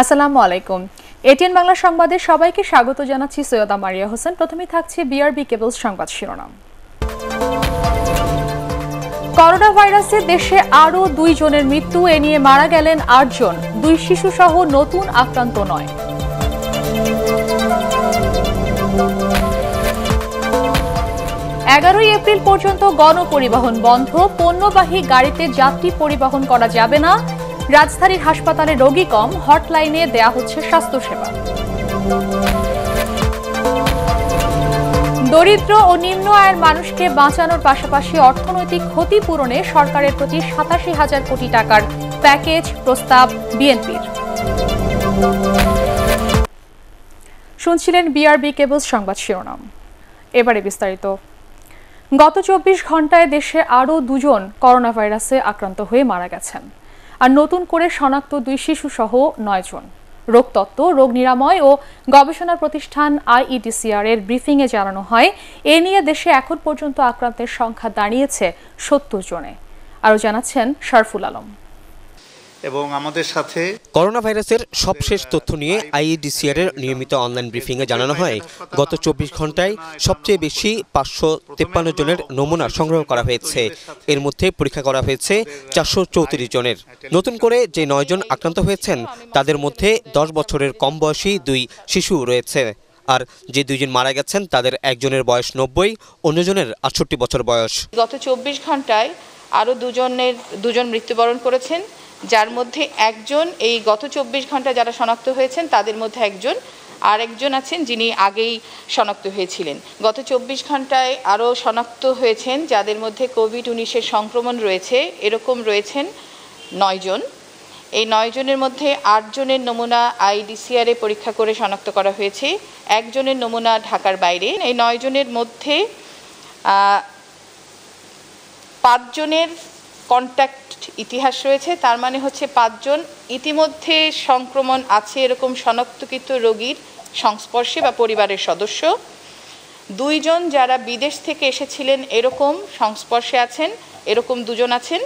আসসালামু আলাইকুম এটিএন বাংলা সংবাদে সবাইকে স্বাগত জানাচ্ছি সৈয়দা মারিয়া হোসেন প্রথমে থাকছে বিআরবি কেবলস সংবাদ শিরোনাম করোনা ভাইরাসে দেশে আরও দুই জনের মৃত্যু এ নিয়ে মারা গেলেন আটজন দুই শিশু সহ নতুন আক্রান্ত নয় এগারোই এপ্রিল পর্যন্ত গণপরিবহন বন্ধ পণ্যবাহী গাড়িতে যাত্রী পরিবহন করা যাবে না রাজধানীর হাসপাতালে রোগী কম হটলাইনে দেয়া হচ্ছে স্বাস্থ্যসেবা দরিদ্র ও নিম্ন আয়ের মানুষকে বাঁচানোর পাশাপাশি অর্থনৈতিক ক্ষতি পূরণে সরকারের প্রতি সাতাশি হাজার কোটি টাকার প্যাকেজ প্রস্তাব বিএনপির শুনছিলেন বিআরবি কেবলস সংবাদ শিরোনাম এবারে বিস্তারিত গত চব্বিশ ঘন্টায় দেশে আরও দুজন করোনা ভাইরাসে আক্রান্ত হয়ে মারা গেছেন আর নতুন করে শনাক্ত দুই শিশুসহ নয়জন রোগতত্ত্ব রোগ নিরাময় ও গবেষণা প্রতিষ্ঠান আইইডিসিআর এর ব্রিফিংয়ে জানানো হয় এ নিয়ে দেশে এখন পর্যন্ত আক্রান্তের সংখ্যা দাঁড়িয়েছে সত্তর জনে আরও জানাচ্ছেন শরফুল আলম এবং আমাদের সাথে করোনা ভাইরাসের সবশেষ তথ্য নিয়ে আইইডিসিআর এর নিয়মিত অনলাইন ব্রিফিংয়ে জানানো হয় গত চব্বিশ ঘন্টায় সবচেয়ে বেশি পাঁচশো তেপ্পান্ন জনের নমুনা সংগ্রহ করা হয়েছে এর মধ্যে পরীক্ষা করা হয়েছে চারশো চৌত্রিশ জনের নতুন করে যে নয়জন আক্রান্ত হয়েছেন তাদের মধ্যে দশ বছরের কম বয়সী দুই শিশু রয়েছে আর যে দুইজন মারা গেছেন তাদের একজনের বয়স নব্বই অন্যজনের আটষট্টি বছর বয়স গত চব্বিশ ঘন্টায় আরও দুজনের দুজন মৃত্যুবরণ করেছেন যার মধ্যে একজন এই গত চব্বিশ ঘন্টা যারা শনাক্ত হয়েছেন তাদের মধ্যে একজন আর একজন আছেন যিনি আগেই শনাক্ত হয়েছিলেন গত চব্বিশ ঘন্টায় আরও শনাক্ত হয়েছেন যাদের মধ্যে কোভিড উনিশের সংক্রমণ রয়েছে এরকম রয়েছেন নয়জন এই নয়জনের মধ্যে আটজনের নমুনা আইডিসিআরে পরীক্ষা করে শনাক্ত করা হয়েছে একজনের নমুনা ঢাকার বাইরে এই নয়জনের মধ্যে পাঁচজনের কন্ট্যাক্ট ইতিহাস রয়েছে তার মানে হচ্ছে পাঁচজন ইতিমধ্যে সংক্রমণ আছে এরকম শনাক্তকৃত রোগীর সংস্পর্শে বা পরিবারের সদস্য দুইজন যারা বিদেশ থেকে এসেছিলেন এরকম সংস্পর্শে আছেন এরকম দুজন আছেন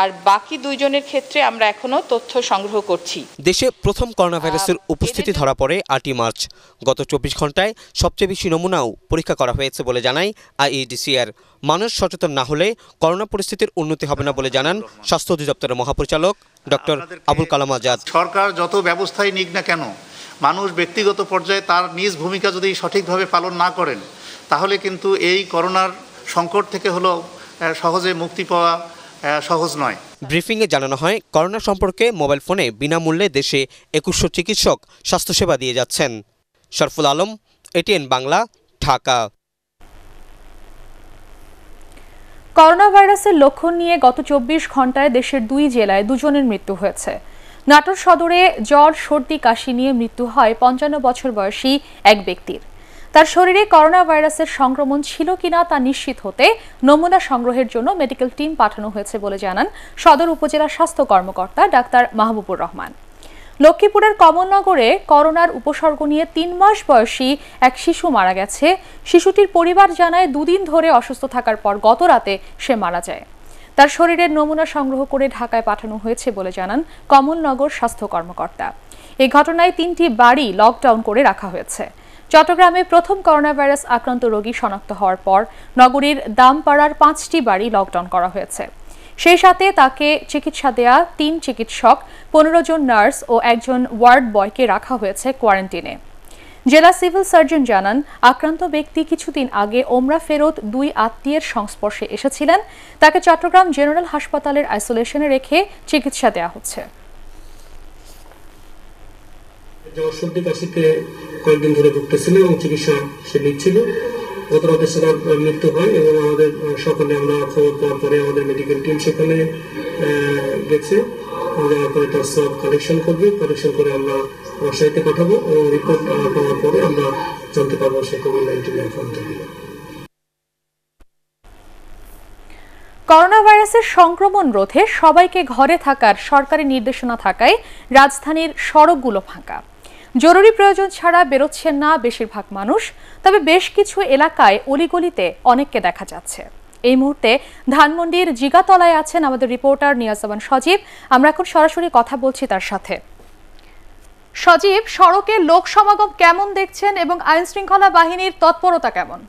আর বাকি দুইজনের ক্ষেত্রে আমরা এখনও তথ্য সংগ্রহ করছি দেশে প্রথম করোনা ভাইরাসের উপস্থিতি ধরা পড়ে আটই মার্চ গত চব্বিশ ঘন্টায় সবচেয়ে বেশি নমুনাও পরীক্ষা করা হয়েছে বলে জানায় আইইডিসিআর মানুষ সচেতন না হলে করোনা পরিস্থিতির উন্নতি হবে না বলে জানান স্বাস্থ্য অধিদপ্তরের মহাপরিচালক ডক্টর আবুল কালাম আজাদ সরকার যত ব্যবস্থাই নিক না কেন মানুষ ব্যক্তিগত পর্যায়ে তার নিজ ভূমিকা যদি সঠিকভাবে পালন না করেন তাহলে কিন্তু এই করোনার সংকট থেকে হলো সহজে মুক্তি পাওয়া হ্যাঁ, সহজ নয় ব্রিফিংয়ে জানানো হয় করোনা সম্পর্কে মোবাইল ফোনে বিনামূল্যে দেশে একুশশো চিকিৎসক স্বাস্থ্যসেবা দিয়ে যাচ্ছেন শরফুল আলম এটিএন বাংলা ঢাকা করোনা ভাইরাসের লক্ষণ নিয়ে গত চব্বিশ ঘন্টায় দেশের দুই জেলায় দুজনের মৃত্যু হয়েছে নাটোর সদরে জ্বর সর্দি কাশি নিয়ে মৃত্যু হয় পঞ্চান্ন বছর বয়সী এক ব্যক্তির তার শরীরে করোনা ভাইরাসের সংক্রমণ ছিল কিনা তা নিশ্চিত হতে নমুনা সংগ্রহের জন্য মেডিকেল টিম পাঠানো হয়েছে বলে জানান সদর উপজেলা স্বাস্থ্য কর্মকর্তা ডাক্তার মাহবুবুর রহমান লক্ষ্মীপুরের কমলনগরে করোনার উপসর্গ নিয়ে তিন মাস বয়সী এক শিশু মারা গেছে শিশুটির পরিবার জানায় দুদিন ধরে অসুস্থ থাকার পর গত রাতে সে মারা যায় তার শরীরের নমুনা সংগ্রহ করে ঢাকায় পাঠানো হয়েছে বলে জানান কমলনগর স্বাস্থ্য কর্মকর্তা এই ঘটনায় তিনটি বাড়ি লকডাউন করে রাখা হয়েছে চট্টগ্রামে প্রথম করোনাভাইরাস আক্রান্ত রোগী শনাক্ত হওয়ার পর নগরীর দামপাড়ার পাঁচটি বাড়ি লকডাউন করা হয়েছে সেই সাথে তাকে চিকিৎসা দেয়া তিন চিকিৎসক পনেরো জন নার্স ও একজন ওয়ার্ড বয়কে রাখা হয়েছে কোয়ারেন্টিনে জেলা সিভিল সার্জন জানান আক্রান্ত ব্যক্তি কিছুদিন আগে ওমরা ফেরত দুই আত্মীয়ের সংস্পর্শে এসেছিলেন তাকে চট্টগ্রাম জেনারেল হাসপাতালের আইসোলেশনে রেখে চিকিৎসা দেয়া হচ্ছে সর্দি কাশিতে কয়েকদিন ধরে ভুগতেছিল এবং চিকিৎসা সে নিচ্ছিল গত রাতে সেটার মৃত্যু হয় এবং আমাদের সকলে আমরা খবর পাওয়ার পরে আমাদের মেডিকেল টিম সেখানে গেছে আমরা তার সব কালেকশন করবে কালেকশন করে আমরা রাজশাহীতে পাঠাবো এবং রিপোর্ট পাওয়ার পরে আমরা জানতে পারবো সে কোভিড নাইন্টিনে আক্রান্ত করোনা ভাইরাসের সংক্রমণ রোধে সবাইকে ঘরে থাকার সরকারি নির্দেশনা থাকায় রাজধানীর সড়কগুলো ফাঁকা জরুরি প্রয়োজন ছাড়া বেরোচ্ছেন না বেশিরভাগ মানুষ তবে বেশ কিছু এলাকায় অলিগলিতে অনেককে দেখা যাচ্ছে এই মুহূর্তে ধানমন্ডির জিগাতলায় আছেন আমাদের রিপোর্টার নিয়াজামান সজীব আমরা এখন সরাসরি কথা বলছি তার সাথে সজীব সড়কে লোক সমাগম কেমন দেখছেন এবং আইন শৃঙ্খলা বাহিনীর তৎপরতা কেমন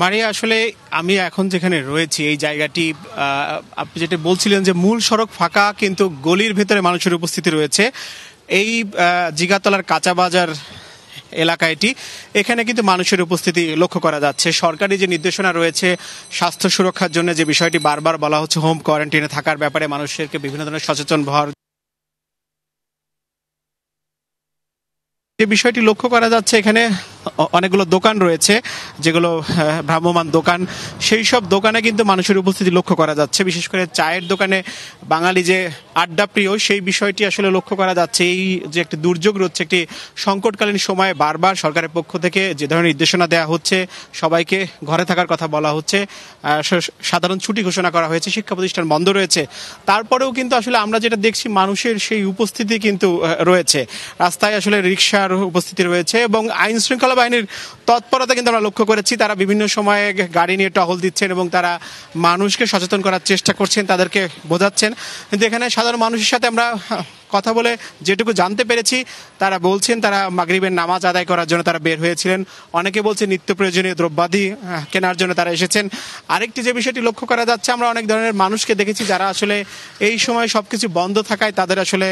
মারিয়া আসলে আমি এখন যেখানে রয়েছি এই জায়গাটি আপনি যেটা বলছিলেন যে মূল সড়ক ফাঁকা কিন্তু গলির ভেতরে মানুষের উপস্থিতি রয়েছে এই জিগাতলার কাঁচা বাজার এলাকা এটি এখানে কিন্তু মানুষের উপস্থিতি লক্ষ্য করা যাচ্ছে সরকারি যে নির্দেশনা রয়েছে স্বাস্থ্য সুরক্ষার জন্য যে বিষয়টি বারবার বলা হচ্ছে হোম কোয়ারেন্টাইনে থাকার ব্যাপারে মানুষকে বিভিন্ন ধরনের সচেতন হওয়ার যে বিষয়টি লক্ষ্য করা যাচ্ছে এখানে অনেকগুলো দোকান রয়েছে যেগুলো ভ্রাম্যমান দোকান সেই সব দোকানে কিন্তু মানুষের উপস্থিতি লক্ষ্য করা যাচ্ছে বিশেষ করে চায়ের দোকানে বাঙালি যে আড্ডা প্রিয় সেই বিষয়টি আসলে লক্ষ্য করা যাচ্ছে এই যে একটি দুর্যোগ রয়েছে একটি সংকটকালীন সময়ে বারবার সরকারের পক্ষ থেকে যে ধরনের নির্দেশনা দেওয়া হচ্ছে সবাইকে ঘরে থাকার কথা বলা হচ্ছে সাধারণ ছুটি ঘোষণা করা হয়েছে শিক্ষা প্রতিষ্ঠান বন্ধ রয়েছে তারপরেও কিন্তু আসলে আমরা যেটা দেখছি মানুষের সেই উপস্থিতি কিন্তু রয়েছে রাস্তায় আসলে রিক্সার উপস্থিতি রয়েছে এবং আইন শৃঙ্খলা বাহিনীর তৎপরতা কিন্তু আমরা লক্ষ্য করেছি তারা বিভিন্ন সময়ে গাড়ি নিয়ে টহল দিচ্ছেন এবং তারা মানুষকে সচেতন করার চেষ্টা করছেন তাদেরকে বোঝাচ্ছেন কিন্তু এখানে সাধারণ মানুষের সাথে আমরা কথা বলে যেটুকু জানতে পেরেছি তারা বলছেন তারা মাগরিবের নামাজ আদায় করার জন্য তারা বের হয়েছিলেন অনেকে বলছে নিত্য প্রয়োজনীয় দ্রব্যাদি কেনার জন্য তারা এসেছেন আরেকটি যে বিষয়টি লক্ষ্য করা যাচ্ছে আমরা অনেক ধরনের মানুষকে দেখেছি যারা আসলে এই সময় সব কিছু বন্ধ থাকায় তাদের আসলে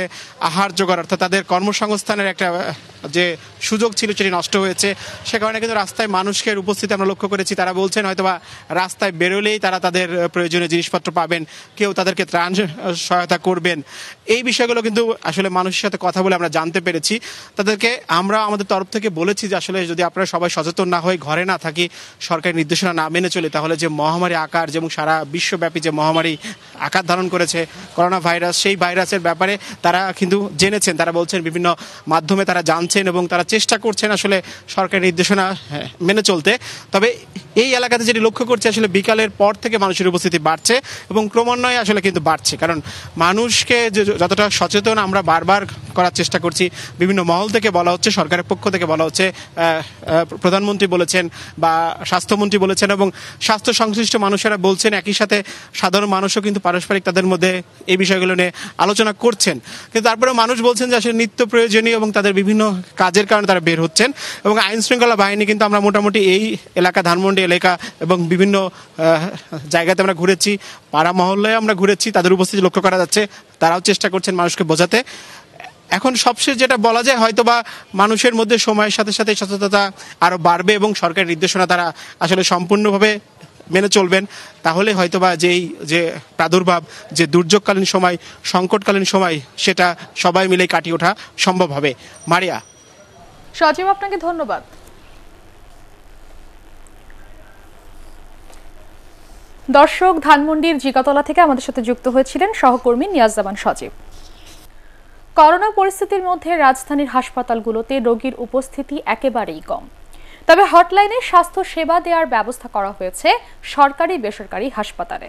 আহার জোগাড় অর্থাৎ তাদের কর্মসংস্থানের একটা যে সুযোগ ছিল সেটি নষ্ট হয়েছে সে কারণে কিন্তু রাস্তায় মানুষকে উপস্থিতি আমরা লক্ষ্য করেছি তারা বলছেন হয়তোবা রাস্তায় বেরোলেই তারা তাদের প্রয়োজনীয় জিনিসপত্র পাবেন কেউ তাদেরকে ত্রাণ সহায়তা করবেন এই বিষয়গুলো কিন্তু আসলে মানুষের সাথে কথা বলে আমরা জানতে পেরেছি তাদেরকে আমরা আমাদের তরফ থেকে বলেছি যে আসলে যদি আপনারা সবাই সচেতন না হয়ে ঘরে না থাকি সরকারি নির্দেশনা না মেনে চলে তাহলে যে মহামারী আকার যেমন সারা বিশ্বব্যাপী যে মহামারী আকার ধারণ করেছে করোনা ভাইরাস সেই ভাইরাসের ব্যাপারে তারা কিন্তু জেনেছেন তারা বলছেন বিভিন্ন মাধ্যমে তারা জানছেন এবং তারা চেষ্টা করছেন আসলে সরকারি নির্দেশনা হ্যাঁ, মেনে চলতে তবে এই এলাকাতে যেটি লক্ষ্য করছে আসলে বিকালের পর থেকে মানুষের উপস্থিতি বাড়ছে এবং ক্রমান্বয়ে আসলে কিন্তু বাড়ছে কারণ মানুষকে যে যতটা সচেতন আমরা বারবার করার চেষ্টা করছি বিভিন্ন মহল থেকে বলা হচ্ছে সরকারের পক্ষ থেকে বলা হচ্ছে প্রধানমন্ত্রী বলেছেন বা স্বাস্থ্যমন্ত্রী বলেছেন এবং স্বাস্থ্য সংশ্লিষ্ট মানুষেরা বলছেন একই সাথে সাধারণ মানুষও কিন্তু পারস্পরিক তাদের মধ্যে এই বিষয়গুলো নিয়ে আলোচনা করছেন কিন্তু তারপরে মানুষ বলছেন যে আসলে নিত্য প্রয়োজনীয় এবং তাদের বিভিন্ন কাজের কারণে তারা বের হচ্ছেন এবং আইন শৃঙ্খলা বাহিনী কিন্তু আমরা মোটামুটি এই এলাকা ধানমন্ডি এলাকা এবং বিভিন্ন জায়গাতে আমরা ঘুরেছি পাড়া মহল্লায় আমরা ঘুরেছি তাদের উপস্থিতি লক্ষ্য করা যাচ্ছে তারাও চেষ্টা করছেন মানুষকে বোঝাতে এখন সবশেষ যেটা বলা যায় হয়তো বা মানুষের মধ্যে সময়ের সাথে সাথে সচেতনতা আরও বাড়বে এবং সরকারের নির্দেশনা তারা আসলে সম্পূর্ণভাবে মেনে চলবেন তাহলে হয়তোবা যেই যে প্রাদুর্ভাব যে দুর্যোগকালীন সময় সংকটকালীন সময় সেটা সবাই মিলে কাটিয়ে ওঠা সম্ভব হবে মারিয়া সজীব আপনাকে ধন্যবাদ দর্শক ধানমন্ডির জিগাতলা থেকে আমাদের সাথে যুক্ত হয়েছিলেন সহকর্মী নিয়াজজামান সজীব করোনা পরিস্থিতির মধ্যে রাজধানীর হাসপাতালগুলোতে রোগীর উপস্থিতি একেবারেই কম তবে হটলাইনে স্বাস্থ্য সেবা দেওয়ার ব্যবস্থা করা হয়েছে সরকারি বেসরকারি হাসপাতালে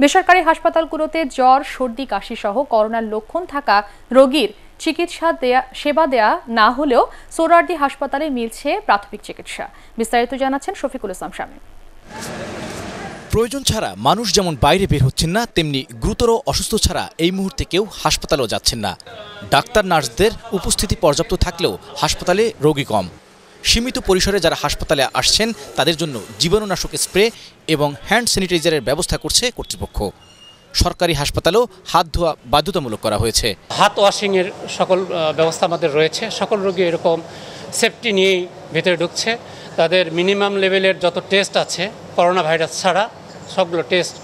বেসরকারি হাসপাতালগুলোতে জ্বর সর্দি কাশি সহ করোনার লক্ষণ থাকা রোগীর চিকিৎসা দেয়া সেবা দেয়া না হলেও সোরারডি হাসপাতালে মিলছে প্রাথমিক চিকিৎসা বিস্তারিত জানাচ্ছেন শফিকুল ইসলাম স্বামী প্রয়োজন ছাড়া মানুষ যেমন বাইরে বের হচ্ছেন না তেমনি গুরুতর অসুস্থ ছাড়া এই মুহূর্তে কেউ হাসপাতালেও যাচ্ছেন না ডাক্তার নার্সদের উপস্থিতি পর্যাপ্ত থাকলেও হাসপাতালে রোগী কম সীমিত পরিসরে যারা হাসপাতালে আসছেন তাদের জন্য জীবাণুনাশক স্প্রে এবং হ্যান্ড স্যানিটাইজারের ব্যবস্থা করছে কর্তৃপক্ষ সরকারি হাসপাতালেও হাত ধোয়া বাধ্যতামূলক করা হয়েছে হাত ওয়াশিংয়ের সকল ব্যবস্থা আমাদের রয়েছে সকল রোগী এরকম সেফটি নিয়েই ভেতরে ঢুকছে তাদের মিনিমাম লেভেলের যত টেস্ট আছে করোনা ভাইরাস ছাড়া সবগুলো টেস্ট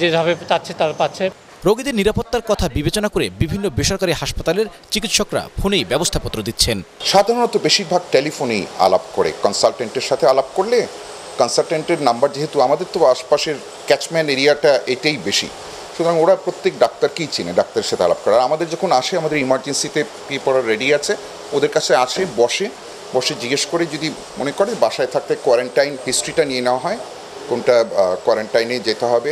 যেভাবে চাচ্ছে তারা পাচ্ছে রোগীদের নিরাপত্তার কথা বিবেচনা করে বিভিন্ন বেসরকারি হাসপাতালের চিকিৎসকরা ফোনেই ব্যবস্থাপত্র দিচ্ছেন সাধারণত বেশিরভাগ টেলিফোনেই আলাপ করে কনসালটেন্টের সাথে আলাপ করলে কনসালটেন্টের নাম্বার যেহেতু আমাদের তো আশপাশের ক্যাচম্যান এরিয়াটা এটাই বেশি সুতরাং ওরা প্রত্যেক ডাক্তারকেই চিনে ডাক্তারের সাথে আলাপ করে আর আমাদের যখন আসে আমাদের ইমার্জেন্সিতে পড়ার রেডি আছে ওদের কাছে আসে বসে বসে জিজ্ঞেস করে যদি মনে করে বাসায় থাকতে কোয়ারেন্টাইন হিস্ট্রিটা নিয়ে নেওয়া হয় কোনটা কোয়ারেন্টাইনে যেতে হবে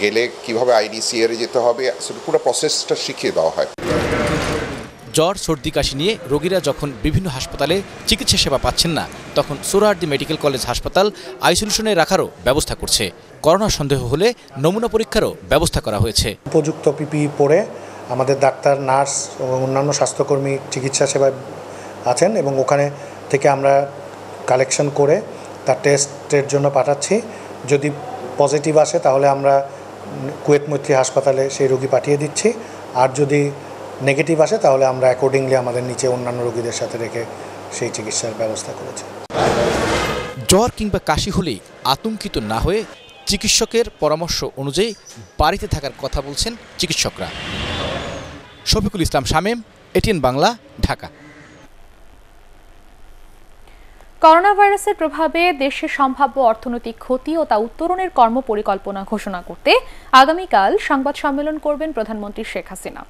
গেলে কিভাবে আইডিসিআরে যেতে হবে পুরো প্রসেসটা শিখিয়ে দেওয়া হয় জ্বর সর্দি কাশি নিয়ে রোগীরা যখন বিভিন্ন হাসপাতালে চিকিৎসা সেবা পাচ্ছেন না তখন সোরাহার্দি মেডিকেল কলেজ হাসপাতাল আইসোলেশনে রাখারও ব্যবস্থা করছে করোনা সন্দেহ হলে নমুনা পরীক্ষারও ব্যবস্থা করা হয়েছে উপযুক্ত পিপি পরে আমাদের ডাক্তার নার্স এবং অন্যান্য স্বাস্থ্যকর্মী চিকিৎসা সেবা আছেন এবং ওখানে থেকে আমরা কালেকশন করে তার টেস্টের জন্য পাঠাচ্ছি যদি পজিটিভ আসে তাহলে আমরা কুয়েত মৈত্রী হাসপাতালে সেই রোগী পাঠিয়ে দিচ্ছি আর যদি নেগেটিভ আসে তাহলে আমরা অ্যাকর্ডিংলি আমাদের নিচে অন্যান্য রোগীদের সাথে রেখে সেই চিকিৎসার ব্যবস্থা করেছি জ্বর কিংবা কাশি হলেই আতঙ্কিত না হয়ে চিকিৎসকের পরামর্শ অনুযায়ী বাড়িতে থাকার কথা বলছেন চিকিৎসকরা শফিকুল ইসলাম শামীম এটিএন বাংলা ঢাকা করোনা ভাইরাসের প্রভাবে দেশের সম্ভাব্য অর্থনৈতিক ক্ষতি ও তা উত্তরণের কর্মপরিকল্পনা ঘোষণা করতে আগামীকাল সংবাদ সম্মেলন করবেন প্রধানমন্ত্রী শেখ হাসিনা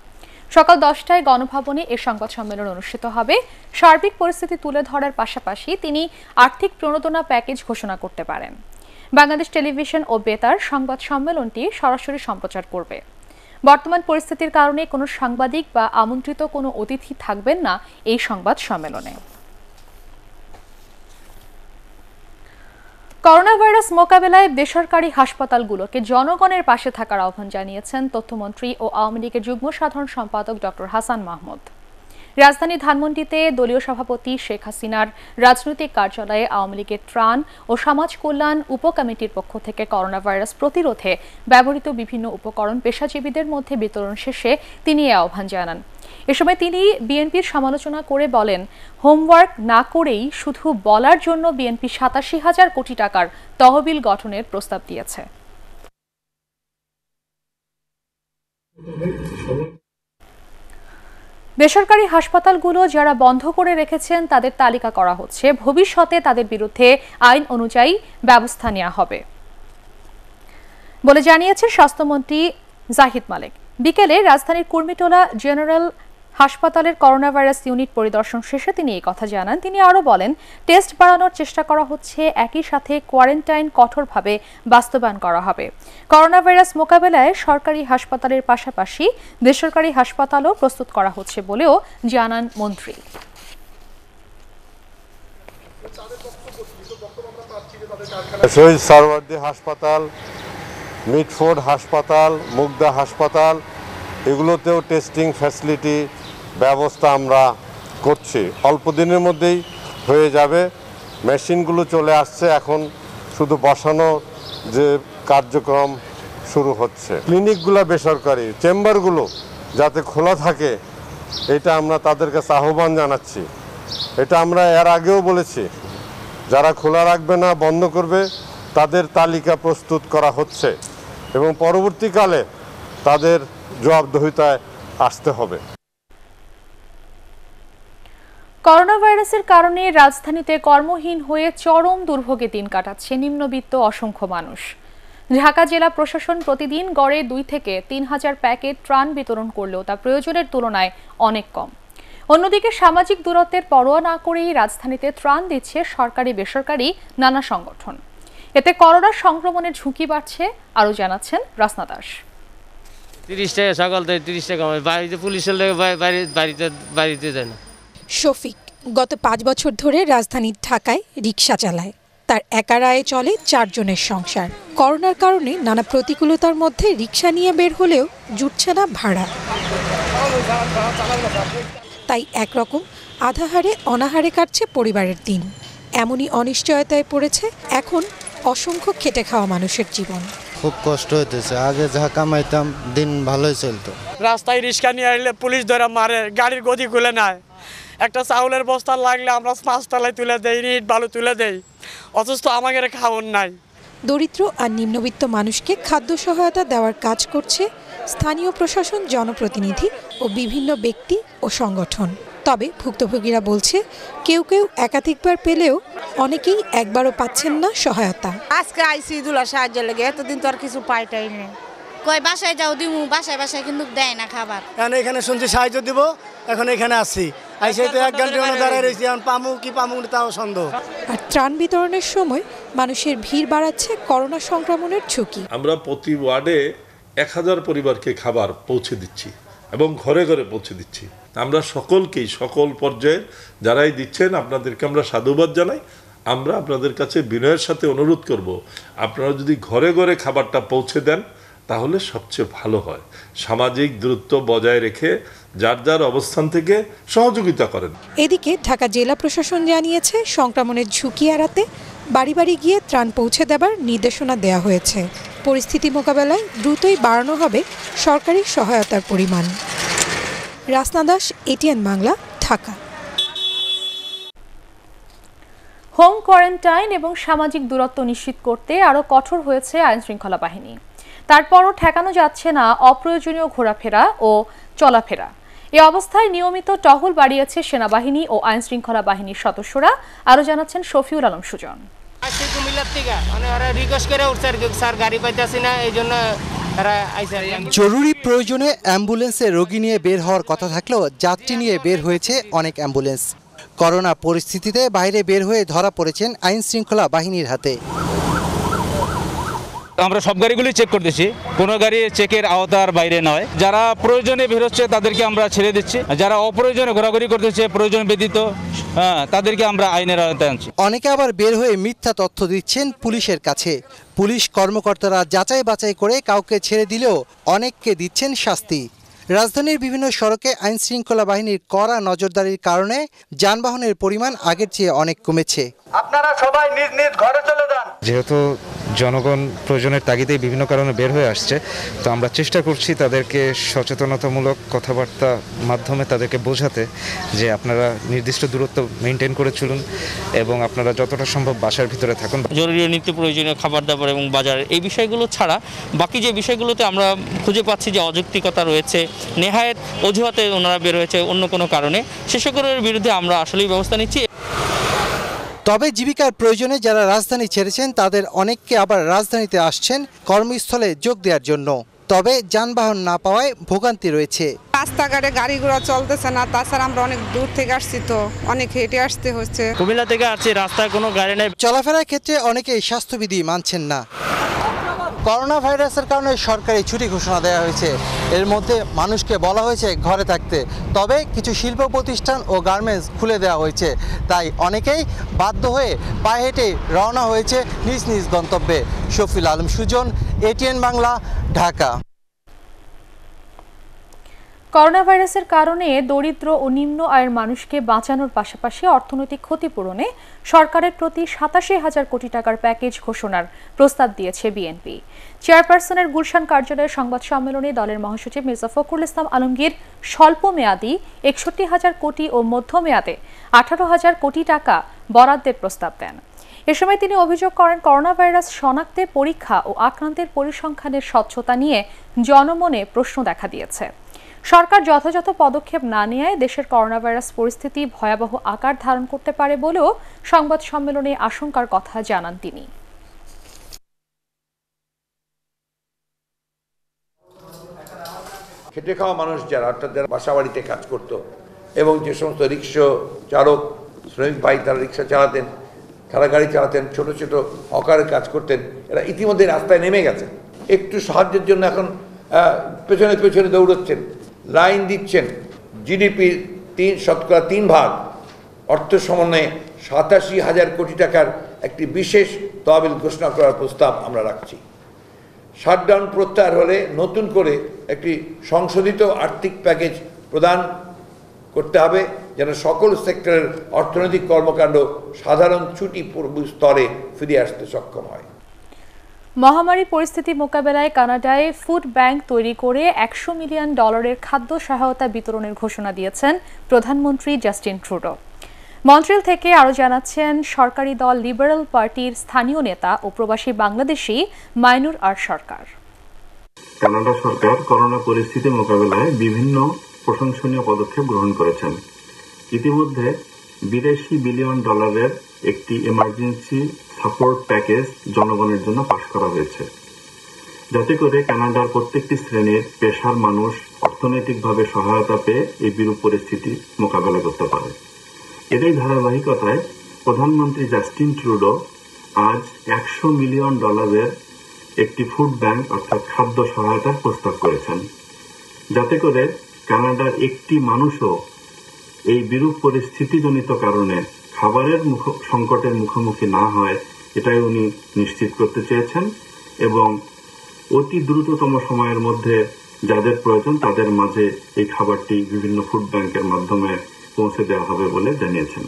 সকাল দশটায় গণভবনে এ সংবাদ সম্মেলন অনুষ্ঠিত হবে সার্বিক পরিস্থিতি তুলে ধরার পাশাপাশি তিনি আর্থিক প্রণোদনা প্যাকেজ ঘোষণা করতে পারেন বাংলাদেশ টেলিভিশন ও বেতার সংবাদ সম্মেলনটি সরাসরি সম্প্রচার করবে বর্তমান পরিস্থিতির কারণে কোনো সাংবাদিক বা আমন্ত্রিত কোনো অতিথি থাকবেন না এই সংবাদ সম্মেলনে করোনা ভাইরাস মোকাবেলায় বেসরকারি হাসপাতালগুলোকে জনগণের পাশে থাকার আহ্বান জানিয়েছেন তথ্যমন্ত্রী ও আওয়ামী লীগের যুগ্ম সাধারণ সম্পাদক ডক্টর হাসান মাহমুদ রাজধানী ধানমন্ডিতে দলীয় সভাপতি শেখ হাসিনার রাজনৈতিক কার্যালয়ে আওয়ামী লীগের ত্রাণ ও সমাজ কল্যাণ উপকমিটির পক্ষ থেকে করোনা ভাইরাস প্রতিরোধে ব্যবহৃত বিভিন্ন উপকরণ পেশাজীবীদের মধ্যে বিতরণ শেষে তিনি এ আহ্বান জানান এ সময় তিনি বিএনপির সমালোচনা করে বলেন হোমওয়ার্ক না করেই শুধু বলার জন্য বিএনপি সাতাশি হাজার কোটি টাকার তহবিল গঠনের প্রস্তাব দিয়েছে বেসরকারি হাসপাতালগুলো যারা বন্ধ করে রেখেছেন তাদের তালিকা করা হচ্ছে ভবিষ্যতে তাদের বিরুদ্ধে আইন অনুযায়ী ব্যবস্থা নেওয়া হবে বলে জানিয়েছেন স্বাস্থ্যমন্ত্রী জাহিদ মালিক বিকেলে রাজধানীর কুর্মিটোলা জেনারেল হাসপাতালের করোনা ভাইরাস ইউনিট পরিদর্শন শেষে তিনি এই কথা জানান তিনি আরও বলেন টেস্ট বাড়ানোর চেষ্টা করা হচ্ছে একই সাথে কোয়ারেন্টাইন কঠোরভাবে বাস্তবায়ন করা হবে করোনা ভাইরাস মোকাবেলায় সরকারি হাসপাতালের পাশাপাশি বেসরকারি হাসপাতালও প্রস্তুত করা হচ্ছে বলেও জানান মন্ত্রী শহীদ সারওয়ার্দি হাসপাতাল মিটফোর্ড হাসপাতাল মুগদা হাসপাতাল এগুলোতেও টেস্টিং ফ্যাসিলিটি ব্যবস্থা আমরা করছি অল্প দিনের মধ্যেই হয়ে যাবে মেশিনগুলো চলে আসছে এখন শুধু বসানো যে কার্যক্রম শুরু হচ্ছে ক্লিনিকগুলো বেসরকারি চেম্বারগুলো যাতে খোলা থাকে এটা আমরা তাদের কাছে আহ্বান জানাচ্ছি এটা আমরা এর আগেও বলেছি যারা খোলা রাখবে না বন্ধ করবে তাদের তালিকা প্রস্তুত করা হচ্ছে এবং পরবর্তীকালে তাদের জবাবদহিতায় আসতে হবে করোনা ভাইরাসের কারণে রাজধানীতে কর্মহীন হয়ে চরম দুর্ভোগে দিন কাটাচ্ছে নিম্নবিত্ত অসংখ্য মানুষ ঢাকা জেলা প্রশাসন প্রতিদিন গড়ে দুই থেকে তিন হাজার প্যাকেট ত্রাণ বিতরণ করলেও তা প্রয়োজনের তুলনায় অনেক কম অন্যদিকে সামাজিক দূরত্বের পরোয়া না করেই রাজধানীতে ত্রাণ দিচ্ছে সরকারি বেসরকারি নানা সংগঠন এতে করোনা সংক্রমণের ঝুঁকি বাড়ছে আরও জানাচ্ছেন রাসনা দাস তিরিশ টাকা সকাল থেকে তিরিশ টাকা বাড়িতে পুলিশের লোক বাড়িতে বাড়িতে যায় না শফিক গত পাঁচ বছর ধরে রাজধানীর ঢাকায় রিক্সা চালায় তার একার আয়ে চলে চারজনের সংসার করোনার কারণে নানা প্রতিকূলতার মধ্যে রিক্সা নিয়ে বের হলেও জুটছে না ভাড়া তাই একরকম আধাহারে অনাহারে কাটছে পরিবারের দিন এমনই অনিশ্চয়তায় পড়েছে এখন অসংখ্য খেটে খাওয়া মানুষের জীবন খুব কষ্ট হইতেছে আগে যা কামাইতাম দিন ভালোই চলতো রাস্তায় রিক্সা নিয়ে আসলে পুলিশ ধরে মারে গাড়ির গতি খুলে নেয় একটা চাউলের বস্তা লাগলে আমরা পাঁচতলায় তুলে দেই ইট বালু তুলে দেই অথচ আমাদের খাওয়ার নাই দরিদ্র আর নিম্নবিত্ত মানুষকে খাদ্য সহায়তা দেওয়ার কাজ করছে স্থানীয় প্রশাসন জনপ্রতিনিধি ও বিভিন্ন ব্যক্তি ও সংগঠন তবে ভুক্তভোগীরা বলছে কেউ কেউ একাধিকবার পেলেও অনেকেই একবারও পাচ্ছেন না সহায়তা আজকে আইসি দুলা সাহায্য লেগে এতদিন তো আর কিছু পাইটাই নেই কয় বাসায় যাও দিমু বাসায় বাসায় কিন্তু দেয় না খাবার এখন এখানে শুনছি সাহায্য দিব এখন এখানে আছি তো আচ্ছা, এক ঘন্টা আচ্ছা, এখন পামু কি পামু তাও সন্দেহ আর ত্রাণ বিতরণের সময় মানুষের ভিড় বাড়াচ্ছে করোনা সংক্রমণের ঝুঁকি আমরা প্রতি ওয়ার্ডে এক হাজার পরিবারকে খাবার পৌঁছে দিচ্ছি এবং ঘরে ঘরে পৌঁছে দিচ্ছি আমরা সকলকেই সকল পর্যায়ে যারাই দিচ্ছেন আপনাদেরকে আমরা সাধুবাদ জানাই আমরা আপনাদের কাছে বিনয়ের সাথে অনুরোধ করব আপনারা যদি ঘরে ঘরে খাবারটা পৌঁছে দেন তাহলে সবচেয়ে ভালো হয় সামাজিক দূরত্ব বজায় রেখে যার যার অবস্থান থেকে সহযোগিতা করেন এদিকে ঢাকা জেলা প্রশাসন জানিয়েছে সংক্রমণের ঝুঁকি এড়াতে বাড়ি বাড়ি গিয়ে ত্রাণ পৌঁছে দেবার নির্দেশনা দেয়া হয়েছে পরিস্থিতি মোকাবেলায় দ্রুতই বাড়ানো হবে সরকারি সহায়তার পরিমাণ Rasna Das ATN Bangla Dhaka home quarantine এবং সামাজিক দূরত্ব নিশ্চিত করতে আরও কঠোর হয়েছে আইনশৃঙ্খলা বাহিনী তারপরও ঠেকানো যাচ্ছে না অপ্রয়োজনীয় ঘোরাফেরা ও চলাফেরা এ অবস্থায় নিয়মিত টহল বাড়িয়েছে সেনাবাহিনী ও আইন শৃঙ্খলা বাহিনীর সদস্যরা আরও জানাচ্ছেন শফিউল আলম সুজন মানে না এই জন্য জরুরি প্রয়োজনে অ্যাম্বুলেন্সে রোগী নিয়ে বের হওয়ার কথা থাকলেও যাত্রী নিয়ে বের হয়েছে অনেক অ্যাম্বুলেন্স করোনা পরিস্থিতিতে বাইরে বের হয়ে ধরা পড়েছেন আইন শৃঙ্খলা বাহিনীর হাতে আমরা সব গাড়িগুলি চেক করতেছি কোনো গাড়ি চেকের আওতার বাইরে নয় যারা প্রয়োজনে বেরোচ্ছে তাদেরকে আমরা ছেড়ে দিচ্ছি যারা অপ্রয়োজনে ঘোরাঘুরি করতেছে প্রয়োজন ব্যতীত হ্যাঁ, তাদেরকে আমরা আইনের আওতায় আনছি অনেকে আবার বের হয়ে মিথ্যা তথ্য দিচ্ছেন পুলিশের কাছে পুলিশ কর্মকর্তারা যাচাই বাছাই করে কাউকে ছেড়ে দিলেও অনেককে দিচ্ছেন শাস্তি রাজধানীর বিভিন্ন সড়কে আইন শৃঙ্খলা বাহিনীর কড়া নজরদারির কারণে যানবাহনের পরিমাণ আগের চেয়ে অনেক কমেছে আপনারা সবাই নিজ নিজ ঘরে চলে যান যেহেতু জনগণ প্রয়োজনের তাগিদেই বিভিন্ন কারণে বের হয়ে আসছে তো আমরা চেষ্টা করছি তাদেরকে সচেতনতামূলক কথাবার্তা মাধ্যমে তাদেরকে বোঝাতে যে আপনারা নির্দিষ্ট দূরত্ব মেনটেন করে চলুন এবং আপনারা যতটা সম্ভব বাসার ভিতরে থাকুন জরুরি নিত্য প্রয়োজনীয় খাবার দাবার এবং বাজার এই বিষয়গুলো ছাড়া বাকি যে বিষয়গুলোতে আমরা খুঁজে পাচ্ছি যে অযৌক্তিকতা রয়েছে নেহায়ত অজুহাতে ওনারা বের হয়েছে অন্য কোনো কারণে সে বিরুদ্ধে আমরা আসলেই ব্যবস্থা নিচ্ছি তবে জীবিকার প্রয়োজনে যারা রাজধানী ছেড়েছেন তাদের অনেককে আবার রাজধানীতে আসছেন কর্মস্থলে যোগ দেওয়ার জন্য তবে যানবাহন না পাওয়ায় ভোগান্তি রয়েছে রাস্তাঘাটে গাড়ি ঘোড়া চলতেছে না তাছাড়া আমরা অনেক দূর থেকে আসছি তো অনেক হেঁটে আসতে হচ্ছে কুমিল্লা থেকে আসছি রাস্তায় কোনো গাড়ি নেই চলাফেরার ক্ষেত্রে অনেকেই স্বাস্থ্যবিধি মানছেন না করোনা ভাইরাসের কারণে সরকারি ছুটি ঘোষণা দেওয়া হয়েছে এর মধ্যে মানুষকে বলা হয়েছে ঘরে থাকতে তবে কিছু শিল্প প্রতিষ্ঠান ও গার্মেন্টস খুলে দেওয়া হয়েছে তাই অনেকেই বাধ্য হয়ে পায়ে হেঁটে রওনা হয়েছে নিজ নিজ গন্তব্যে শফিল আলম সুজন এটিএন বাংলা ঢাকা করোনা ভাইরাসের কারণে দরিদ্র ও নিম্ন আয়ের মানুষকে বাঁচানোর পাশাপাশি অর্থনৈতিক ক্ষতিপূরণে সরকারের প্রতি সাতাশি হাজার কোটি টাকার প্যাকেজ ঘোষণার প্রস্তাব দিয়েছে বিএনপি চেয়ারপারসনের গুলশান কার্যালয়ের সংবাদ সম্মেলনে দলের মহাসচিব মির্জা ফখরুল ইসলাম আলমগীর স্বল্প মেয়াদী একষট্টি হাজার কোটি ও মধ্যমেয়াদে আঠারো হাজার কোটি টাকা বরাদ্দের প্রস্তাব দেন এ সময় তিনি অভিযোগ করেন করোনা ভাইরাস শনাক্তে পরীক্ষা ও আক্রান্তের পরিসংখ্যানের স্বচ্ছতা নিয়ে জনমনে প্রশ্ন দেখা দিয়েছে সরকার যথাযথ পদক্ষেপ না নেয় দেশের করোনা ভাইরাস পরিস্থিতি ভয়াবহ আকার ধারণ করতে পারে বলেও সংবাদ সম্মেলনে আশঙ্কার কথা জানান তিনি খেটে খাওয়া মানুষ যারা অর্থাৎ যারা বাসা বাড়িতে কাজ করত এবং যে সমস্ত রিক্সা চালক শ্রমিক ভাই তারা রিক্সা চালাতেন তারা গাড়ি চালাতেন ছোট ছোট হকারের কাজ করতেন এরা ইতিমধ্যে রাস্তায় নেমে গেছে একটু সাহায্যের জন্য এখন পেছনে পেছনে দৌড়চ্ছেন লাইন দিচ্ছেন জিডিপির তিন শতকরা তিন ভাগ অর্থ সমন্বয়ে সাতাশি হাজার কোটি টাকার একটি বিশেষ তহবিল ঘোষণা করার প্রস্তাব আমরা রাখছি শাটডাউন প্রত্যাহার হলে নতুন করে একটি সংশোধিত আর্থিক প্যাকেজ প্রদান করতে হবে যেন সকল সেক্টরের অর্থনৈতিক কর্মকাণ্ড সাধারণ ছুটি স্তরে ফিরে আসতে সক্ষম হয় মহামারী পরিস্থিতি মোকাবেলায় কানাডায় ফুড ব্যাংক তৈরি করে একশো মিলিয়ন ডলারের খাদ্য সহায়তা বিতরণের ঘোষণা দিয়েছেন প্রধানমন্ত্রী জাস্টিন ট্রুডো মন্ট্রিল থেকে আরও জানাচ্ছেন সরকারি দল লিবারেল পার্টির স্থানীয় নেতা ও প্রবাসী বাংলাদেশি মাইনুর আর সরকার কানাডা সরকার করোনা পরিস্থিতি মোকাবেলায় বিভিন্ন প্রশংসনীয় পদক্ষেপ গ্রহণ করেছেন ইতিমধ্যে বিদেশি বিলিয়ন ডলারের একটি এমার্জেন্সি সাপোর্ট প্যাকেজ জনগণের জন্য পাশ করা হয়েছে যাতে করে কানাডার প্রত্যেকটি শ্রেণীর পেশার মানুষ অর্থনৈতিকভাবে সহায়তা পেয়ে এই বিরূপ পরিস্থিতি মোকাবেলা করতে পারে এদের ধারাবাহিকতায় প্রধানমন্ত্রী জাস্টিন ট্রুডো আজ একশো মিলিয়ন ডলারের একটি ফুড ব্যাংক অর্থাৎ খাদ্য সহায়তার প্রস্তাব করেছেন যাতে করে কানাডার একটি মানুষও এই বিরূপ পরিস্থিতিজনিত কারণে খাবারের মুখ সংকটের মুখোমুখি না হয় এটাই উনি নিশ্চিত করতে চেয়েছেন এবং অতি দ্রুততম সময়ের মধ্যে যাদের প্রয়োজন তাদের মাঝে এই খাবারটি বিভিন্ন ফুড ব্যাংকের মাধ্যমে পৌঁছে দেওয়া হবে বলে জানিয়েছেন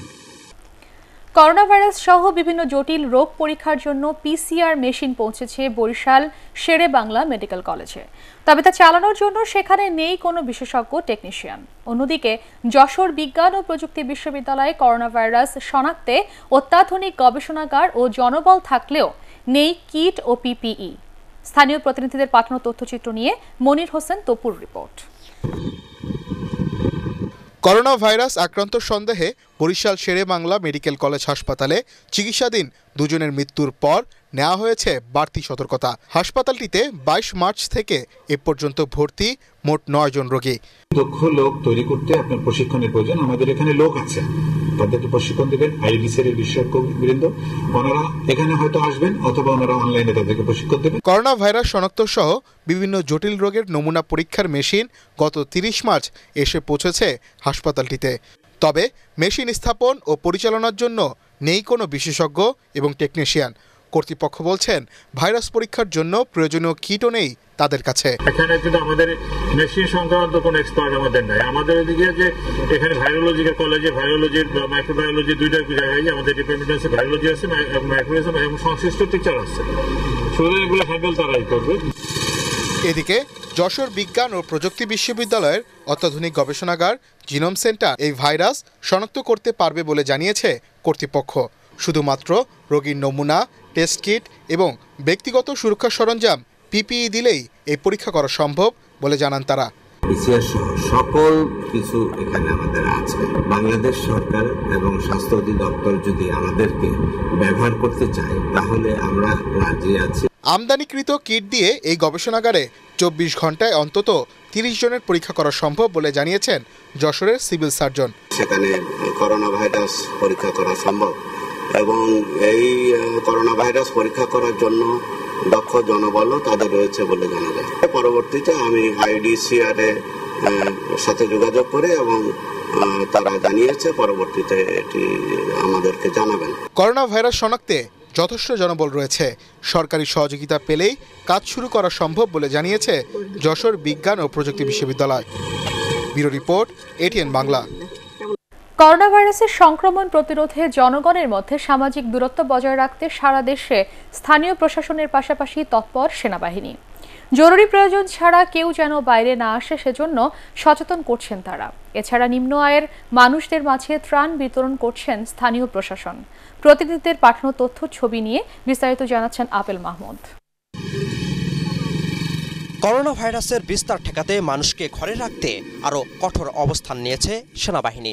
করোনা ভাইরাস সহ বিভিন্ন জটিল রোগ পরীক্ষার জন্য পিসিআর মেশিন পৌঁছেছে বরিশাল শেরে বাংলা মেডিকেল কলেজে তবে তা চালানোর জন্য সেখানে নেই কোনো বিশেষজ্ঞ টেকনিশিয়ান অন্যদিকে যশোর বিজ্ঞান ও প্রযুক্তি বিশ্ববিদ্যালয়ে করোনা ভাইরাস শনাক্তে অত্যাধুনিক গবেষণাগার ও জনবল থাকলেও নেই কিট ও পিপিই e। স্থানীয় প্রতিনিধিদের পাঠানো তথ্যচিত্র নিয়ে মনির হোসেন তপুর রিপোর্ট করোনা ভাইরাস আক্রান্ত সন্দেহে বরিশাল শেরে বাংলা মেডিকেল কলেজ হাসপাতালে চিকিৎসাধীন দুজনের মৃত্যুর পর নেওয়া হয়েছে বাড়তি সতর্কতা হাসপাতালটিতে ২২ মার্চ থেকে এ পর্যন্ত ভর্তি মোট নয় জন রোগী দক্ষ লোক তৈরি করতে আপনার প্রশিক্ষণের প্রয়োজন আমাদের এখানে লোক আছে তাদেরকে প্রশিক্ষণ দেবেন আইডিসির এর বিশেষজ্ঞবৃন্দ ওনারা এখানে হয়তো আসবেন অথবা ওনারা অনলাইনে তাদেরকে প্রশিক্ষণ দেবেন করোনা ভাইরাস শনাক্ত সহ বিভিন্ন জটিল রোগের নমুনা পরীক্ষার মেশিন গত তিরিশ মার্চ এসে পৌঁছেছে হাসপাতালটিতে তবে মেশিন স্থাপন ও পরিচালনার জন্য নেই কোনো বিশেষজ্ঞ এবং টেকনিশিয়ান কর্তৃপক্ষ বলছেন ভাইরাস পরীক্ষার জন্য প্রয়োজনীয় কিটও নেই তাদের কাছে এখানে কিন্তু আমাদের মেশিন সংক্রান্ত কোনো এক্সপার্ট আমাদের নাই আমাদের এদিকে যে এখানে ভাইরোলজি কলেজে ভাইরোলজি বা মাইক্রোবায়োলজি দুইটা জায়গায় আমাদের ডিপার্টমেন্ট আছে ভাইরোলজি আছে মাইক্রোবায়োলজি এবং সংশ্লিষ্ট টিচার আছে সুতরাং এগুলো হ্যান্ডেল তারাই করবে এদিকে যশোর বিজ্ঞান ও প্রযুক্তি বিশ্ববিদ্যালয়ের অত্যাধুনিক গবেষণাগার জিনোম সেন্টার এই ভাইরাস শনাক্ত করতে পারবে বলে জানিয়েছে কর্তৃপক্ষ শুধুমাত্র রোগীর নমুনা টেস্ট কিট এবং ব্যক্তিগত সুরক্ষা সরঞ্জাম পিপিই দিলেই এই পরীক্ষা করা সম্ভব বলে জানান তারা সকল কিছু এখানে আমাদের আছে বাংলাদেশ সরকার এবং স্বাস্থ্য অধিদপ্তর যদি আমাদেরকে ব্যবহার করতে চায় তাহলে আমরা রাজি আছি আমদানিকৃত কিট দিয়ে এই গবেষণাগারে চব্বিশ ঘন্টায় অন্তত তিরিশ জনের পরীক্ষা করা সম্ভব বলে জানিয়েছেন যশোরের সিভিল সার্জন সেখানে করোনা ভাইরাস পরীক্ষা করা সম্ভব এবং এই করোনা ভাইরাস পরীক্ষা করার জন্য দক্ষ জনবলও তাদের রয়েছে বলে জানা যায় পরবর্তীতে আমি আইডিসিআর সাথে যোগাযোগ করে এবং তারা জানিয়েছে পরবর্তীতে এটি আমাদেরকে জানাবেন করোনা ভাইরাস শনাক্তে যথেষ্ট জনবল রয়েছে সরকারি সহযোগিতা পেলেই কাজ শুরু করা সম্ভব বলে জানিয়েছে যশোর বিজ্ঞান ও প্রযুক্তি বিশ্ববিদ্যালয় bureau report ATN Bangla corona ভাইরাসের সংক্রমণ প্রতিরোধে জনগণের মধ্যে সামাজিক দূরত্ব বজায় রাখতে সারা দেশে স্থানীয় প্রশাসনের পাশাপাশি তৎপর সেনাবাহিনী জরুরি প্রয়োজন ছাড়া কেউ যেন বাইরে না আসে সেজন্য সচেতন করছেন তারা এছাড়া নিম্ন আয়ের মানুষদের মাঝে ত্রাণ বিতরণ করছেন স্থানীয় প্রশাসন প্রতিনিধিদের পাঠানো তথ্য ছবি নিয়ে বিস্তারিত জানাচ্ছেন আপেল মাহমুদ করোনা ভাইরাসের বিস্তার ঠেকাতে মানুষকে ঘরে রাখতে আরও কঠোর অবস্থান নিয়েছে সেনাবাহিনী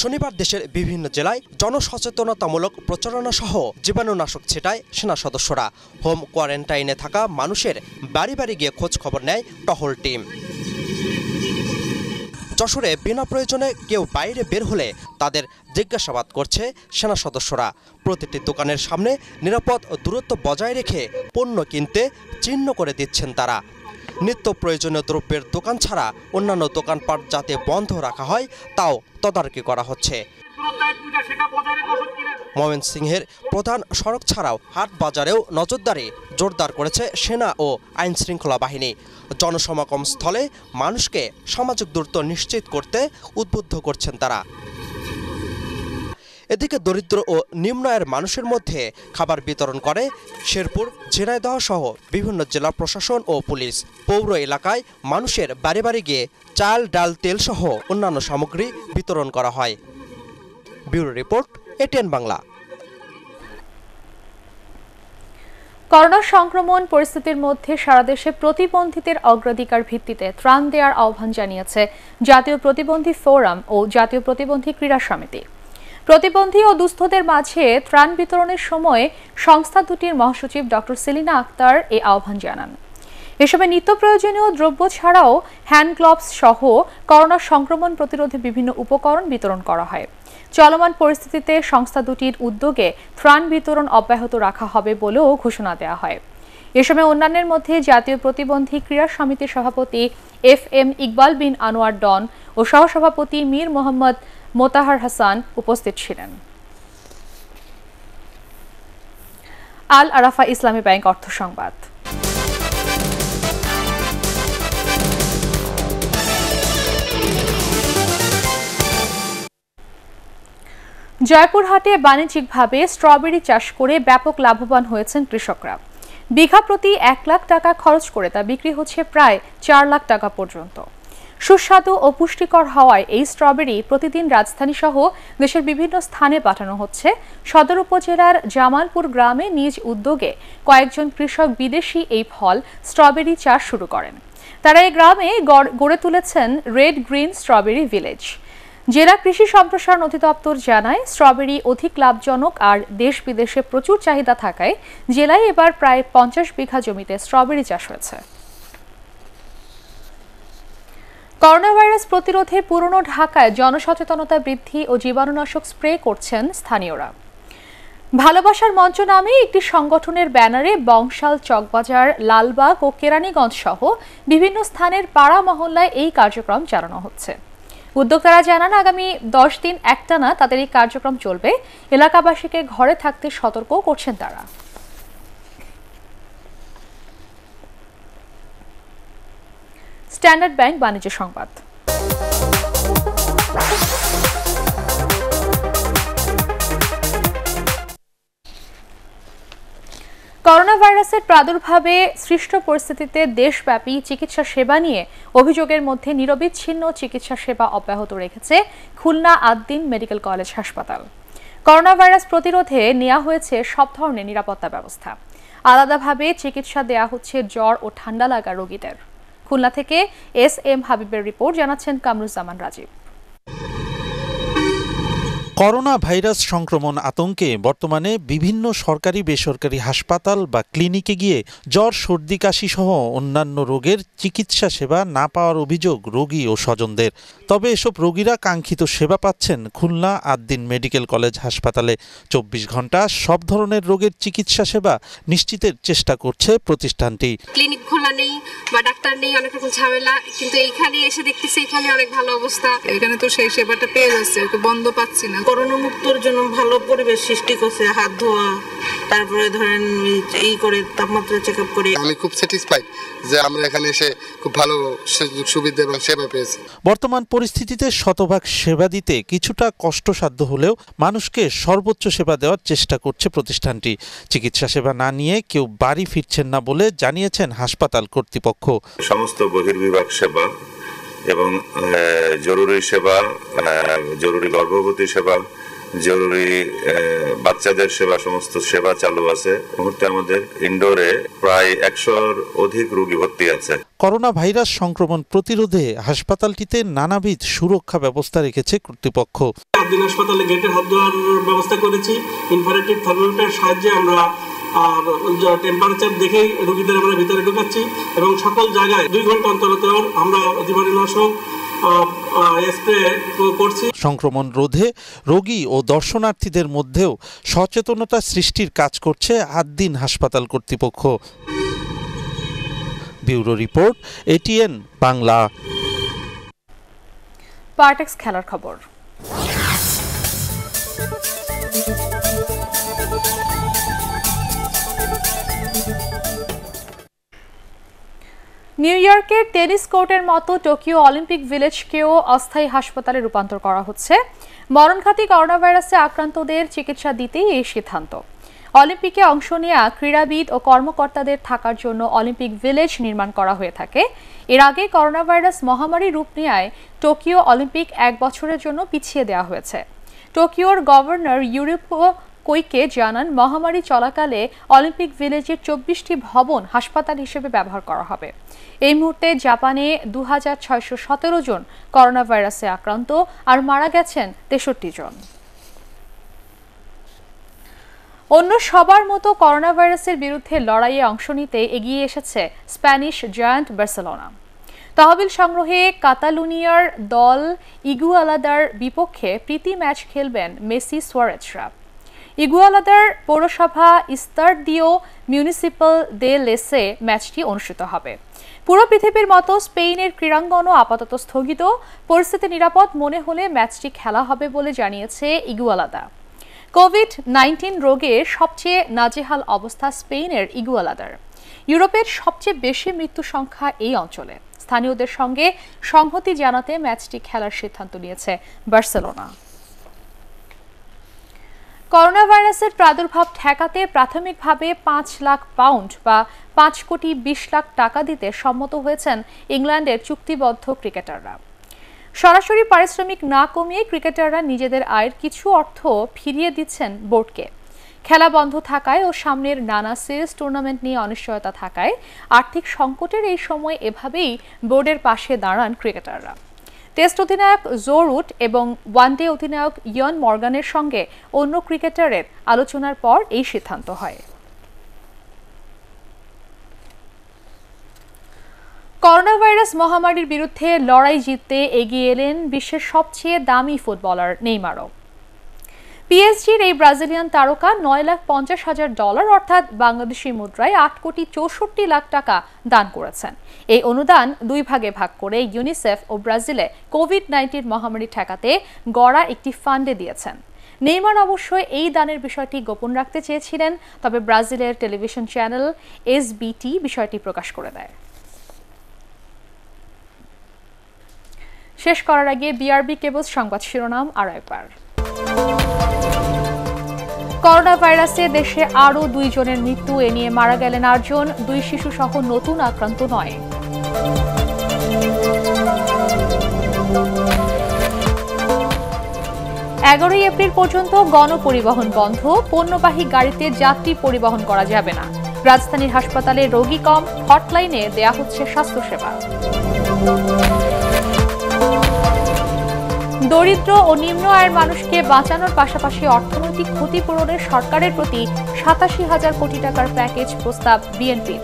শনিবার দেশের বিভিন্ন জেলায় জনসচেতনতামূলক প্রচারণা সহ জীবাণুনাশক ছেটায় সেনা সদস্যরা হোম কোয়ারেন্টাইনে থাকা মানুষের বাড়ি বাড়ি গিয়ে খোঁজ খবর নেয় টহল টিম যশোরে বিনা প্রয়োজনে কেউ বাইরে বের হলে তাদের জিজ্ঞাসাবাদ করছে সেনা সদস্যরা প্রতিটি দোকানের সামনে নিরাপদ দূরত্ব বজায় রেখে পণ্য কিনতে চিহ্ন করে দিচ্ছেন তারা নিত্য প্রয়োজনীয় দ্রব্যের দোকান ছাড়া অন্যান্য দোকানপাট যাতে বন্ধ রাখা হয় তাও তদারকি করা হচ্ছে ময়মন সিংহের প্রধান সড়ক ছাড়াও হাট বাজারেও নজরদারি জোরদার করেছে সেনা ও আইন শৃঙ্খলা বাহিনী জনসমাগম স্থলে মানুষকে সামাজিক দূরত্ব নিশ্চিত করতে উদ্বুদ্ধ করছেন তারা এদিকে দরিদ্র ও নিম্ন আয়ের মানুষের মধ্যে খাবার বিতরণ করে শেরপুর ঝিনাইদহ সহ বিভিন্ন জেলা প্রশাসন ও পুলিশ পৌর এলাকায় মানুষের বাড়ি বাড়ি গিয়ে চাল ডাল তেল সহ অন্যান্য সামগ্রী বিতরণ করা হয় bureau report ATN Bangla corona সংক্রমণ পরিস্থিতির মধ্যে সারা দেশে প্রতিবন্ধীদের অগ্রাধিকার ভিত্তিতে ত্রাণ দেওয়ার আহ্বান জানিয়েছে জাতীয় প্রতিবন্ধী ফোরাম ও জাতীয় প্রতিবন্ধী ক্রীড়া সমিতি প্রতিবন্ধী ও দুস্থদের মাঝে ত্রাণ বিতরণের সময় সংস্থা দুটির মহাসচিব ডক্টর সেলিনা আক্তার এ আহ্বান জানান এসবে নিত্য প্রয়োজনীয় দ্রব্য ছাড়াও হ্যান্ড গ্লোভস সহ করোনা সংক্রমণ প্রতিরোধে বিভিন্ন উপকরণ বিতরণ করা হয় চলমান পরিস্থিতিতে সংস্থা দুটির উদ্যোগে ত্রাণ বিতরণ অব্যাহত রাখা হবে বলেও ঘোষণা দেওয়া হয় এ সময় অন্যান্যের মধ্যে জাতীয় প্রতিবন্ধী ক্রীড়া সমিতির সভাপতি এফ এম ইকবাল বিন আনোয়ার ডন ও সহসভাপতি মীর মোহাম্মদ মোতাহার হাসান উপস্থিত ছিলেন আল আরাফা ইসলামী ব্যাংক অর্থ সংবাদ জয়পুরহাটে বাণিজ্যিকভাবে স্ট্রবেরি চাষ করে ব্যাপক লাভবান হয়েছেন কৃষকরা বিঘা প্রতি এক লাখ টাকা খরচ করে তা বিক্রি হচ্ছে প্রায় চার লাখ টাকা পর্যন্ত সুস্বাদু ও পুষ্টিকর হওয়ায় এই স্ট্রবেরি প্রতিদিন রাজধানী সহ দেশের বিভিন্ন স্থানে পাঠানো হচ্ছে সদর উপজেলার জামালপুর গ্রামে নিজ উদ্যোগে কয়েকজন কৃষক বিদেশি এই ফল স্ট্রবেরি চাষ শুরু করেন তারা এই গ্রামে গড়ে তুলেছেন রেড গ্রিন স্ট্রবেরি ভিলেজ জেলা কৃষি সম্প্রসারণ অধিদপ্তর জানায় স্ট্রবেরি অধিক লাভজনক আর দেশ বিদেশে প্রচুর চাহিদা থাকায় জেলায় এবার প্রায় পঞ্চাশ বিঘা জমিতে স্ট্রবেরি চাষ হয়েছে করোনা ভাইরাস প্রতিরোধে পুরনো ঢাকায় জনসচেতনতা বৃদ্ধি ও জীবাণুনাশক স্প্রে করছেন স্থানীয়রা ভালোবাসার মঞ্চ নামে একটি সংগঠনের ব্যানারে বংশাল চকবাজার লালবাগ ও কেরানীগঞ্জ সহ বিভিন্ন স্থানের পাড়া মহল্লায় এই কার্যক্রম চালানো হচ্ছে উদ্যোক্তারা জানান আগামী দশ দিন একটানা তাদের এই কার্যক্রম চলবে এলাকাবাসীকে ঘরে থাকতে সতর্ক করছেন তারা স্ট্যান্ডার্ড ব্যাংক বাণিজ্য সংবাদ করোনা ভাইরাসের প্রাদুর্ভাবে সৃষ্ট পরিস্থিতিতে দেশব্যাপী চিকিৎসা সেবা নিয়ে অভিযোগের মধ্যে নিরবিচ্ছিন্ন চিকিৎসা সেবা অব্যাহত রেখেছে খুলনা আদ্দিন মেডিকেল কলেজ হাসপাতাল করোনা ভাইরাস প্রতিরোধে নেওয়া হয়েছে সব ধরনের নিরাপত্তা ব্যবস্থা আলাদাভাবে চিকিৎসা দেয়া হচ্ছে জ্বর ও ঠান্ডা লাগা রোগীদের খুলনা থেকে এস এম হাবিবের রিপোর্ট জানাচ্ছেন কামরুজ্জামান রাজীব করোনা ভাইরাস সংক্রমণ আতঙ্কে বর্তমানে বিভিন্ন সরকারি বেসরকারি হাসপাতাল বা ক্লিনিকে গিয়ে জ্বর সর্দি কাশি সহ অন্যান্য রোগের চিকিৎসা সেবা না পাওয়ার অভিযোগ রোগী ও স্বজনদের তবে এসব রোগীরা কাঙ্ক্ষিত সেবা পাচ্ছেন খুলনা আদ্দিন মেডিকেল কলেজ হাসপাতালে চব্বিশ ঘন্টা সব ধরনের রোগের চিকিৎসা সেবা নিশ্চিতের চেষ্টা করছে প্রতিষ্ঠানটি ক্লিনিক খোলা নেই বা ডাক্তার নেই অনেক রকম ঝামেলা কিন্তু এইখানে এসে দেখতেছি এখানে অনেক ভালো অবস্থা এখানে তো সেই সেবাটা পেয়ে যাচ্ছে বন্ধ পাচ্ছি না করোনামুক্তর জন্য ভালো পরিবেশ সৃষ্টি করছে হাত ধোয়া তারপরে ধরেন এই করে তাপমাত্রা চেক আপ করে আমি খুব স্যাটিসফাইড যে আমরা এখানে এসে খুব ভালো সুযোগ সুবিধা এবং সেবা পেয়েছি বর্তমান পরিস্থিতিতে শতভাগ সেবা দিতে কিছুটা কষ্টসাধ্য হলেও মানুষকে সর্বোচ্চ সেবা দেওয়ার চেষ্টা করছে প্রতিষ্ঠানটি চিকিৎসা সেবা না নিয়ে কেউ বাড়ি ফিরছেন না বলে জানিয়েছেন হাসপাতাল কর্তৃপক্ষ সমস্ত বহির্বিভাগ সেবা এবং জরুরি সেবা জরুরি গর্ভবতী সেবা জরুরি বাচ্চাদের সেবা সমস্ত সেবা চালু আছে মুহূর্তে আমাদের ইন্ডোরে প্রায় একশোর অধিক রোগী ভর্তি আছে করোনা ভাইরাস সংক্রমণ প্রতিরোধে হাসপাতালটিতে নানাবিধ সুরক্ষা ব্যবস্থা রেখেছে কর্তৃপক্ষ হাসপাতালে গেটের হাত দেওয়ার ব্যবস্থা করেছি ইনফারেটিভ থার্মোমিটার সাহায্যে আমরা টেম্পারেচার দেখেই রুগীদের আমরা ভিতরে ঢুকাচ্ছি এবং সকল জায়গায় দুই ঘন্টা অন্তর আমরা জীবাণুনাশক সংক্রমণ রোধে রোগী ও দর্শনার্থীদের মধ্যেও সচেতনতা সৃষ্টির কাজ করছে আট দিন হাসপাতাল কর্তৃপক্ষ bureau report ATN Bangla Partex খেলার খবর নিউ ইয়র্কের টেনিস কোর্টের মতো টোকিও অলিম্পিক ভিলেজকেও অস্থায়ী হাসপাতালে রূপান্তর করা হচ্ছে মরণঘাতী করোনাভাইরাসে আক্রান্তদের চিকিৎসা দিতেই এই সিদ্ধান্ত অলিম্পিকে অংশ নেওয়া ক্রীড়াবিদ ও কর্মকর্তাদের থাকার জন্য অলিম্পিক ভিলেজ নির্মাণ করা হয়ে থাকে এর আগে করোনাভাইরাস মহামারী রূপ নেয় টোকিও অলিম্পিক এক বছরের জন্য পিছিয়ে দেওয়া হয়েছে টোকিওর গভর্নর ইউরোপীয় কৈকে জানান মহামারী চলাকালে অলিম্পিক ভিলেজের চব্বিশটি ভবন হাসপাতাল হিসেবে ব্যবহার করা হবে এই মুহূর্তে জাপানে দু হাজার জন করোনা ভাইরাসে আক্রান্ত আর মারা গেছেন তেষট্টি জন অন্য সবার মতো করোনা ভাইরাসের বিরুদ্ধে লড়াইয়ে অংশ নিতে এগিয়ে এসেছে স্প্যানিশ জয়েন্ট বার্সেলোনা তহবিল সংগ্রহে কাতালুনিয়ার দল ইগুয়ালাদার বিপক্ষে প্রীতি ম্যাচ খেলবেন মেসি সোয়ারেজরা ইগুয়ালাদার পৌরসভা দিও মিউনিসিপাল দে লেসে ম্যাচটি অনুষ্ঠিত হবে পুরো পৃথিবীর মতো স্পেনের ক্রীড়াঙ্গনও আপাতত স্থগিত পরিস্থিতি নিরাপদ মনে হলে ম্যাচটি খেলা হবে বলে জানিয়েছে ইগুয়ালাদা কোভিড নাইন্টিন রোগে সবচেয়ে নাজেহাল অবস্থা স্পেনের ইগুয়ালাদার ইউরোপের সবচেয়ে বেশি মৃত্যু সংখ্যা এই অঞ্চলে স্থানীয়দের সঙ্গে সংহতি জানাতে ম্যাচটি খেলার সিদ্ধান্ত নিয়েছে বার্সেলোনা করোনা ভাইরাসের প্রাদুর্ভাব ঠেকাতে প্রাথমিকভাবে পাঁচ লাখ পাউন্ড বা পাঁচ কোটি বিশ লাখ টাকা দিতে সম্মত হয়েছেন ইংল্যান্ডের চুক্তিবদ্ধ ক্রিকেটাররা সরাসরি পারিশ্রমিক না কমিয়ে ক্রিকেটাররা নিজেদের আয়ের কিছু অর্থ ফিরিয়ে দিচ্ছেন বোর্ডকে খেলা বন্ধ থাকায় ও সামনের নানা সিরিজ টুর্নামেন্ট নিয়ে অনিশ্চয়তা থাকায় আর্থিক সংকটের এই সময় এভাবেই বোর্ডের পাশে দাঁড়ান ক্রিকেটাররা টেস্ট অধিনায়ক জো রুট এবং ওয়ান ডে অধিনায়ক ইয়ন মর্গানের সঙ্গে অন্য ক্রিকেটারের আলোচনার পর এই সিদ্ধান্ত হয় করোনা ভাইরাস মহামারীর বিরুদ্ধে লড়াই জিততে এগিয়ে এলেন বিশ্বের সবচেয়ে দামি ফুটবলার নেইমারও পিএসজির এই ব্রাজিলিয়ান তারকা নয় লাখ পঞ্চাশ হাজার ডলার অর্থাৎ বাংলাদেশি মুদ্রায় আট কোটি চৌষট্টি লাখ টাকা দান করেছেন এই অনুদান দুই ভাগে ভাগ করে ইউনিসেফ ও ব্রাজিলে কোভিড নাইন্টিন মহামারী ঠেকাতে গড়া একটি ফান্ডে দিয়েছেন নেইমার অবশ্য এই দানের বিষয়টি গোপন রাখতে চেয়েছিলেন তবে ব্রাজিলের টেলিভিশন চ্যানেল এসবিটি বিষয়টি প্রকাশ করে দেয় শেষ করার আগে বিআরবি কেবল সংবাদ শিরোনাম আর একবার করোনা ভাইরাসে দেশে আরও দুইজনের মৃত্যু এ নিয়ে মারা গেলেন আটজন দুই শিশু সহ নতুন আক্রান্ত নয় এগারোই এপ্রিল পর্যন্ত গণপরিবহন বন্ধ পণ্যবাহী গাড়িতে যাত্রী পরিবহন করা যাবে না রাজধানীর হাসপাতালে রোগী কম হটলাইনে দেয়া হচ্ছে স্বাস্থ্যসেবা দরিদ্র ও নিম্ন আয়ের মানুষকে বাঁচানোর পাশাপাশি অর্থনৈতিক ক্ষতিপূরণের সরকারের প্রতি সাতাশি হাজার কোটি টাকার প্যাকেজ প্রস্তাব বিএনপির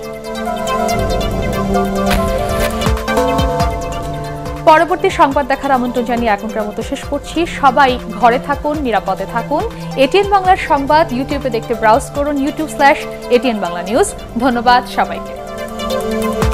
পরবর্তী সংবাদ দেখার আমন্ত্রণ জানিয়ে এখনকার মতো শেষ করছি সবাই ঘরে থাকুন নিরাপদে থাকুন এটিএন বাংলার সংবাদ ইউটিউবে দেখতে ব্রাউজ করুন YouTube slash ATN Bangla news ধন্যবাদ সবাইকে